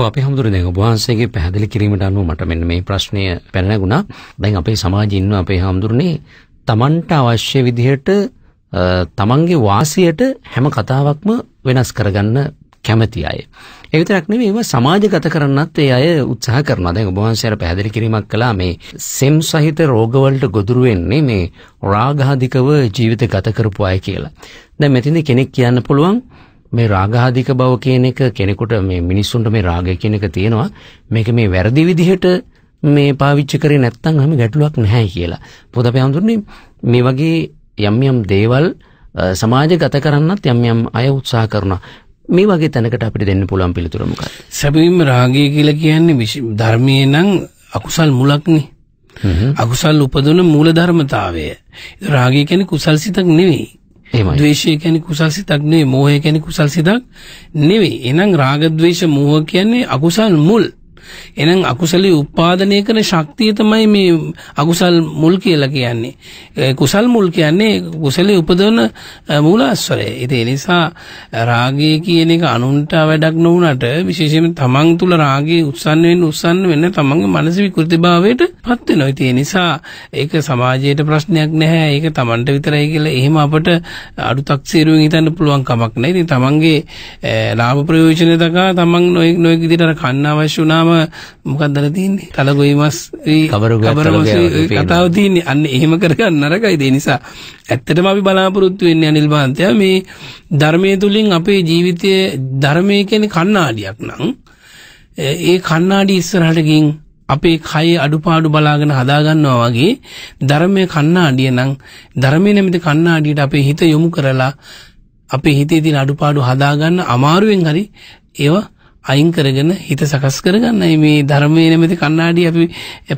ඔව් අපේ හැමදෙරේ ඔබ වහන්සේගේ පැහැදිලි කිරීමට අනුව මට මෙන්න මේ ප්‍රශ්නය පැන නැගුණා. දැන් අපේ සමාජයේ ඉන්න අපේ හැමදෙරේ Tamanට අවශ්‍ය විදිහට තමන්ගේ වාසියට හැම කතාවක්ම වෙනස් කරගන්න කැමති අය. ඒ විතරක් නෙවෙයි ඒවා සමාජගත කරන්නත් ඒ අය උත්සාහ කරනවා. දැන් ඔබ වහන්සේට පැහැදිලි කිරීමක් කළා මේ සෙම් සහිත රෝගවලට ගොදුරු වෙන්නේ මේ රාගාධිකව ජීවිත ගත කරපු අය කියලා. දැන් මෙතනදී කෙනෙක් කියන්න පුළුවන් මේ රාගාධික බව කියන එක කෙනෙකුට මේ මිනිස්සුන්ට මේ රාගය කියන එක තියෙනවා මේක මේ වැරදි විදිහට මේ පාවිච්චි කරේ නැත්නම් හැම ගැටලුවක් නැහැ කියලා. පොත අපි හඳුන්නේ මේ වගේ යම් යම් දේවල් සමාජගත කරන්නත් යම් යම් අය උත්සාහ කරනවා. මේ වගේ තැනකට අපිට දෙන්න පුළුවන් පිළිතුර මොකක්ද? සැබවින්ම රාගය කියලා කියන්නේ ධර්මයේ නම් අකුසල් මුලක්නේ. අකුසල් උපදවන මූල ධර්මතාවය. රාගය කියන්නේ කුසල් සිතක් නෙවෙයි. එහෙමයි. ද්වේෂය කියන්නේ කුසල් සිතක් නෙවෙයි, මෝහය කියන්නේ කුසල් සිතක් නෙවෙයි. එහෙනම් රාග ද්වේෂ මෝහ කියන්නේ අකුසල් මුල්. එහෙනම් අකුසලී උපාදනය කරන ශක්තිය තමයි මේ අකුසල් මුල් කියලා කියන්නේ. කුසල් මුල් කියන්නේ කුසලී උපදවන මූලාශ්‍රය. ඉතින් ඒ නිසා රාගය කියන එක අනුන්ට වැඩක් නොවුනට විශේෂයෙන් තමන් තුල රාගය උත්සන්න වෙන්න උත්සන්න වෙන්න තමන්ගේ මානසික විකෘතිභාවයට පත් වෙනවා. ඉතින් ඒ නිසා ඒක සමාජයට ප්‍රශ්නයක් නැහැ. ඒක තමන්ට විතරයි කියලා එහෙම අපට අඩුතක් සීරුවෙන් හිතන්න පුළුවන් කමක් නැහැ. ඉතින් තමන්ගේ ලාභ ප්‍රයෝජන දක්වා තමන් නොයෙක් නොයෙක් විදිහට අර කන්න අවශ්‍ය වුණාම මොකක්දර තියන්නේ තලගොයි මස් කතාව තියන්නේ අන්න එහෙම කරගන්න නරකයිද නිසා ඇත්තටම අපි බලාපොරොත්තු වෙන්නේ අනිල් මහත්තයා මේ ධර්මය තුලින් අපේ ජීවිතය ධර්මය කියන්නේ කණ්ණාඩියක් නං ඒ කණ්ණාඩි ඉස්සරහට ගින් අපේ කය අඩුපාඩු බලාගෙන හදාගන්නවා වගේ ධර්මය කණ්ණාඩිය නම් ධර්මය නැමති කණ්ණාඩියට අපේ හිත යොමු කරලා අපේ හිතේ තියෙන අඩුපාඩු හදාගන්න අමාරුවෙන් හරි ඒවා අයින් කරගෙන හිත සකස් කරගන්නයි මේ ධර්මයේ නැමැති කණ්ණාඩිය අපි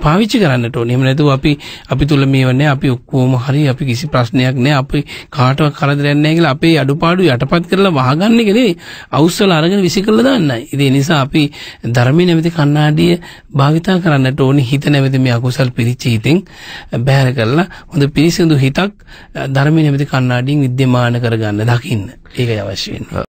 පාවිච්චි කරන්නට ඕනේ. එහෙම නැතුව අපි අපි තුල මේව නැහැ. අපි ඔක්කොම හරි. අපි කිසි ප්‍රශ්නයක් නැහැ. අපි කාටවත් කරදරයක් නැහැ කියලා අපේ අඩුපාඩු යටපත් කරලා වහගන්න එක නෙවෙයි. අවුස්සලා අරගෙන විසි කරලා දාන්නයි. ඉතින් ඒ නිසා අපි ධර්මයේ නැමැති කණ්ණාඩිය භාවිතා කරන්නට ඕනේ. හිත නැමැති මේ අකුසල් පිරිච්ච හිතෙන් බැහැර කරලා හොඳ පිරිසිදු හිතක් ධර්මයේ නැමැති කණ්ණාඩියෙන් විද්‍යමාන කරගන්න දකින්න. ඒකයි අවශ්‍ය වෙන්නේ.